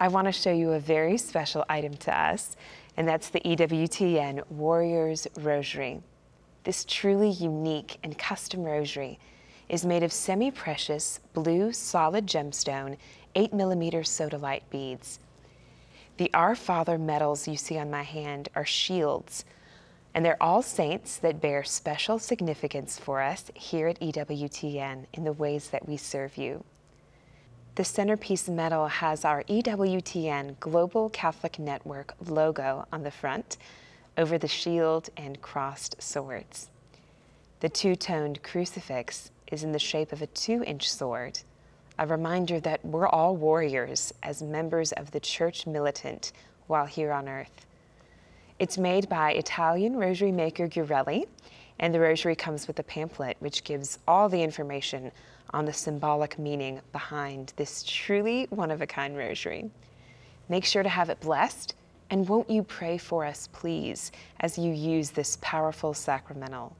I want to show you a very special item to us, and that's the EWTN Warriors Rosary. This truly unique and custom rosary is made of semi-precious blue solid gemstone 8 millimeter sodalite beads. The Our Father medals you see on my hand are shields, and they're all saints that bear special significance for us here at EWTN in the ways that we serve you. The centerpiece medal has our EWTN Global Catholic Network logo on the front over the shield and crossed swords. The two-toned crucifix is in the shape of a two-inch sword, a reminder that we're all warriors as members of the church militant while here on earth. It's made by Italian rosary maker Gurelli and the rosary comes with a pamphlet which gives all the information on the symbolic meaning behind this truly one of a kind rosary. Make sure to have it blessed, and won't you pray for us, please, as you use this powerful sacramental?